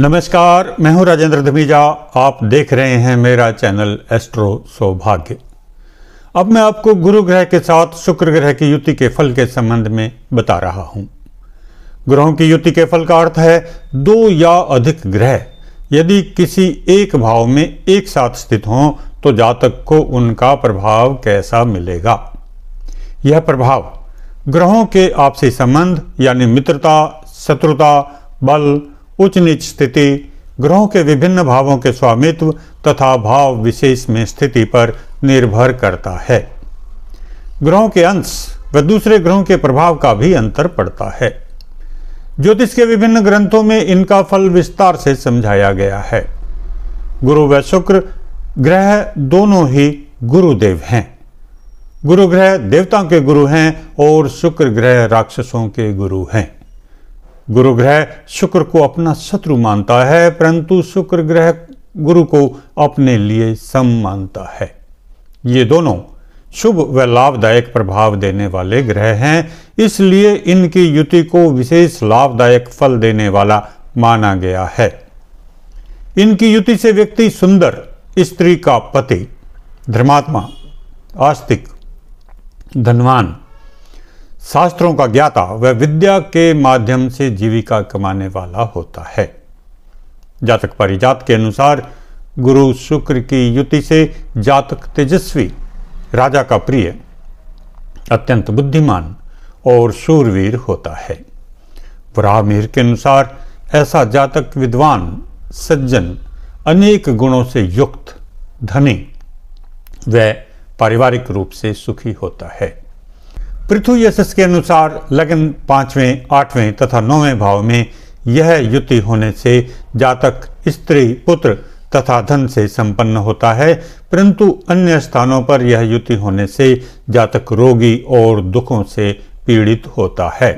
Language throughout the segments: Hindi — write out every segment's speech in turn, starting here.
नमस्कार मैं हूं राजेंद्र धमीजा आप देख रहे हैं मेरा चैनल एस्ट्रो सौभाग्य अब मैं आपको गुरु ग्रह के साथ शुक्र ग्रह की युति के फल के संबंध में बता रहा हूं ग्रहों की युति के फल का अर्थ है दो या अधिक ग्रह यदि किसी एक भाव में एक साथ स्थित हों तो जातक को उनका प्रभाव कैसा मिलेगा यह प्रभाव ग्रहों के आपसी संबंध यानी मित्रता शत्रुता बल उच्च नीच स्थिति ग्रहों के विभिन्न भावों के स्वामित्व तथा भाव विशेष में स्थिति पर निर्भर करता है ग्रहों के अंश व दूसरे ग्रहों के प्रभाव का भी अंतर पड़ता है ज्योतिष के विभिन्न ग्रंथों में इनका फल विस्तार से समझाया गया है गुरु व शुक्र ग्रह दोनों ही गुरुदेव हैं गुरु ग्रह देवताओं के गुरु हैं और शुक्र ग्रह राक्षसों के गुरु हैं गुरु ग्रह शुक्र को अपना शत्रु मानता है परंतु शुक्र ग्रह गुरु को अपने लिए सम मानता है ये दोनों शुभ व लाभदायक प्रभाव देने वाले ग्रह हैं इसलिए इनकी युति को विशेष लाभदायक फल देने वाला माना गया है इनकी युति से व्यक्ति सुंदर स्त्री का पति धर्मात्मा आस्तिक धनवान शास्त्रों का ज्ञाता वह विद्या के माध्यम से जीविका कमाने वाला होता है जातक परिजात के अनुसार गुरु शुक्र की युति से जातक तेजस्वी राजा का प्रिय अत्यंत बुद्धिमान और शूरवीर होता है वराहमिहिर के अनुसार ऐसा जातक विद्वान सज्जन अनेक गुणों से युक्त धनी वह पारिवारिक रूप से सुखी होता है पृथु यशस के अनुसार लगन पांचवें आठवें तथा नौवें भाव में यह युति होने से जातक स्त्री पुत्र तथा धन से संपन्न होता है परंतु अन्य स्थानों पर यह युति होने से जातक रोगी और दुखों से पीड़ित होता है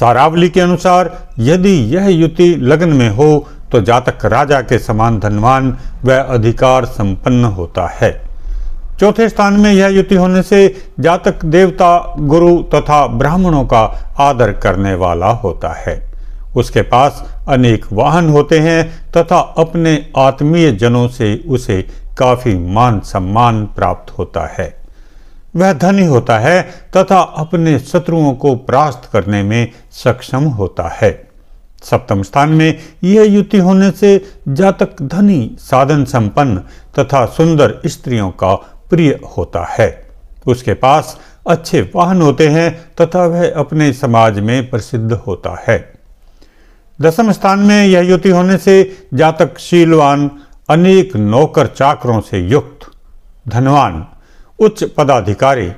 सारावली के अनुसार यदि यह युति लग्न में हो तो जातक राजा के समान धनवान व अधिकार संपन्न होता है चौथे स्थान में यह युति होने से जातक देवता गुरु तथा ब्राह्मणों का आदर करने वाला होता है उसके पास अनेक वाहन होते हैं तथा अपने आत्मीय जनों से उसे काफी मान सम्मान प्राप्त होता है वह धनी होता है तथा अपने शत्रुओं को परास्त करने में सक्षम होता है सप्तम स्थान में यह युति होने से जातक धनी साधन संपन्न तथा सुंदर स्त्रियों का प्रिय होता है उसके पास अच्छे वाहन होते हैं तथा वह अपने समाज में प्रसिद्ध होता है दसम स्थान में यह युति होने से जातक शीलवान अनेक नौकर चाकरों से युक्त धनवान उच्च पदाधिकारी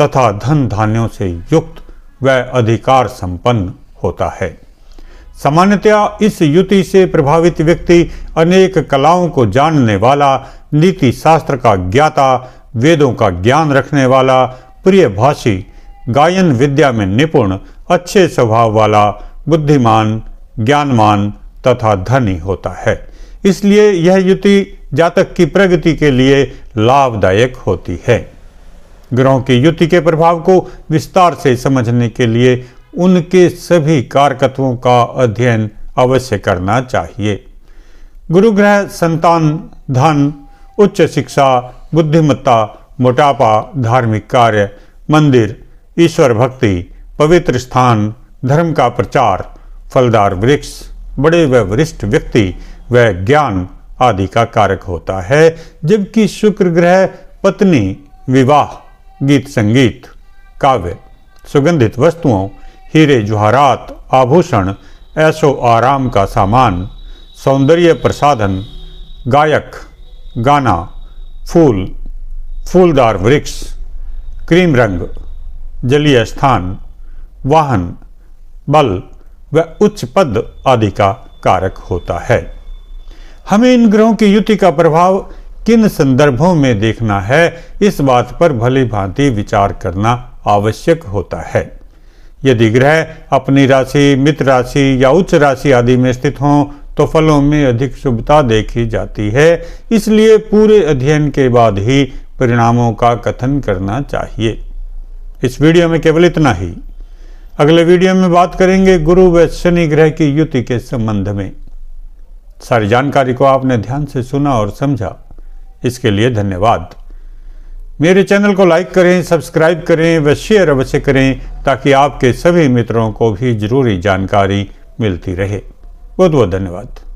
तथा धन धान्यों से युक्त व अधिकार संपन्न होता है सामान्यतया इस युति से प्रभावित व्यक्ति अनेक कलाओं को जानने वाला नीति शास्त्र का ज्ञाता वेदों का ज्ञान रखने वाला प्रिय भाषी गायन विद्या में निपुण अच्छे स्वभाव वाला बुद्धिमान ज्ञानमान तथा धनी होता है इसलिए यह युति जातक की प्रगति के लिए लाभदायक होती है ग्रहों की युति के प्रभाव को विस्तार से समझने के लिए उनके सभी कारकत्वों का अध्ययन अवश्य करना चाहिए गुरु ग्रह संतान धन उच्च शिक्षा बुद्धिमत्ता मोटापा धार्मिक कार्य मंदिर ईश्वर भक्ति पवित्र स्थान धर्म का प्रचार फलदार वृक्ष बड़े व वरिष्ठ व्यक्ति व ज्ञान आदि का कारक होता है जबकि शुक्र ग्रह पत्नी विवाह गीत संगीत काव्य सुगंधित वस्तुओं हीरे जुहारात आभूषण ऐशो आराम का सामान सौंदर्य प्रसाधन गायक गाना फूल फूलदार वृक्ष क्रीम रंग जलीय स्थान वाहन बल व उच्च पद आदि का कारक होता है हमें इन ग्रहों की युति का प्रभाव किन संदर्भों में देखना है इस बात पर भली भांति विचार करना आवश्यक होता है यदि ग्रह अपनी राशि मित्र राशि या उच्च राशि आदि में स्थित हों तो फलों में अधिक शुभता देखी जाती है इसलिए पूरे अध्ययन के बाद ही परिणामों का कथन करना चाहिए इस वीडियो में केवल इतना ही अगले वीडियो में बात करेंगे गुरु व शनि ग्रह की युति के संबंध में सारी जानकारी को आपने ध्यान से सुना और समझा इसके लिए धन्यवाद मेरे चैनल को लाइक करें सब्सक्राइब करें व शेयर अवश्य करें ताकि आपके सभी मित्रों को भी जरूरी जानकारी मिलती रहे बहुत बहुत धन्यवाद